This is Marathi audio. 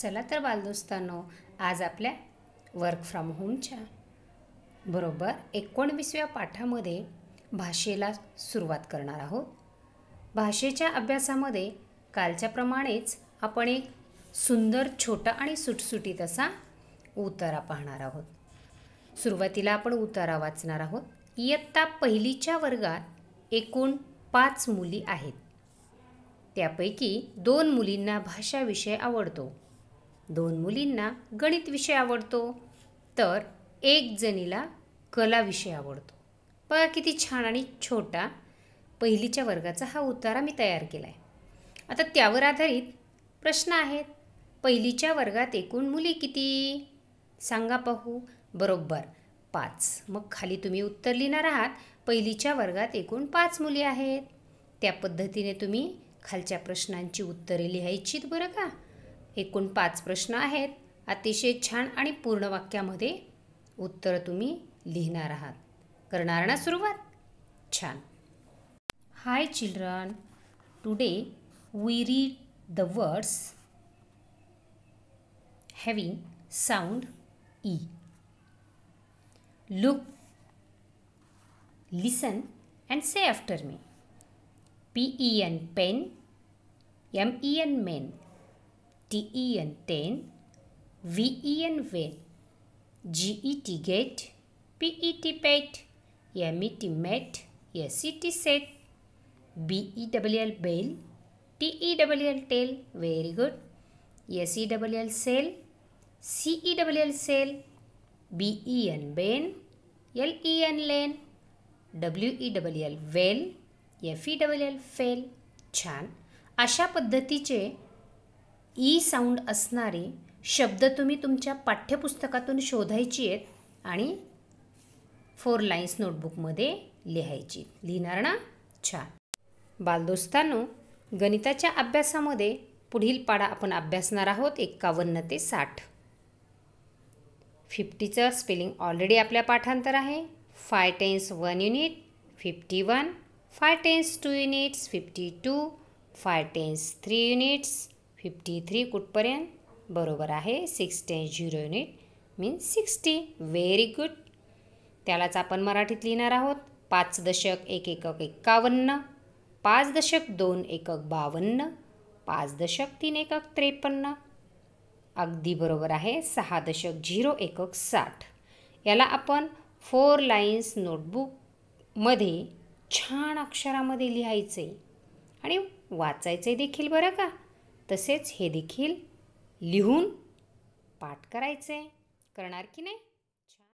चला तर बालदोस्तानो आज आपल्या वर्क फ्रॉम होमच्या बरोबर एकोणवीसव्या पाठामध्ये भाषेला सुरुवात करणार आहोत भाषेच्या अभ्यासामध्ये कालच्याप्रमाणेच आपण एक सुंदर छोटा आणि सुटसुटीत असा उतारा पाहणार आहोत सुरुवातीला आपण उतारा वाचणार आहोत इयत्ता पहिलीच्या वर्गात एकूण पाच मुली आहेत त्यापैकी दोन मुलींना विषय आवडतो दोन मुलींना गणित विषय आवडतो तर एक जणीला कला विषय आवडतो बघा किती छान आणि छोटा पहिलीच्या वर्गाचा हा उतारा मी तयार केला आहे आता त्यावर आधारित प्रश्न आहेत पहिलीच्या वर्गात एकूण मुली किती सांगा पाहू बरोबर पाच मग खाली तुम्ही उत्तर लिहिणार आहात पहिलीच्या वर्गात एकूण पाच मुली आहेत त्या पद्धतीने तुम्ही खालच्या प्रश्नांची उत्तरे लिहायचीत बरं का एकूण पाच प्रश्न आहेत अतिशय छान आणि पूर्ण वाक्यामध्ये उत्तर तुम्ही लिहिणार आहात करणार ना सुरुवात छान hi children today we read the words having sound E look listen and say after me P E N pen M E N men TEN ten, VEN when, GET get, PET pet, MET met, SET set, BEWL bell, TEWL tail, very good, SEWL cell, CEWL cell, BEN ben, LEN len, WEWL well, FEWL fail, छान अशा पद्धतीचे ई साऊंड असणारे शब्द तुम्ही तुमच्या पाठ्यपुस्तकातून शोधायची आहेत आणि फोर लाईन्स नोटबुकमध्ये लिहायची लिहिणार ना छान बालदोस्तांनो गणिताच्या अभ्यासामध्ये पुढील पाडा आपण अभ्यासणार आहोत एक्कावन्न ते साठ फिफ्टीचं स्पेलिंग ऑलरेडी आपल्या पाठांतर आहे five tens one unit fifty one five tens two units fifty two five tens three units fifty three कुठपर्यंत बरोबर आहे six ten zero unit means sixty very good त्यालाच आपण मराठीत लिहिणार आहोत पाच दशक एक एकक एक्कावन्न पाच दशक दोन एकक बावन्न पाच दशक तीन एकक त्रेपन्न अगदी बरोबर आहे सहा दशक झिरो एकक साठ याला आपण फोर लाईन्स नोटबुकमध्ये छान अक्षरामध्ये लिहायचे आणि वाचायचे देखील बरं का तसेच हे देखील लिहून पाठ करायचे करणार की नाही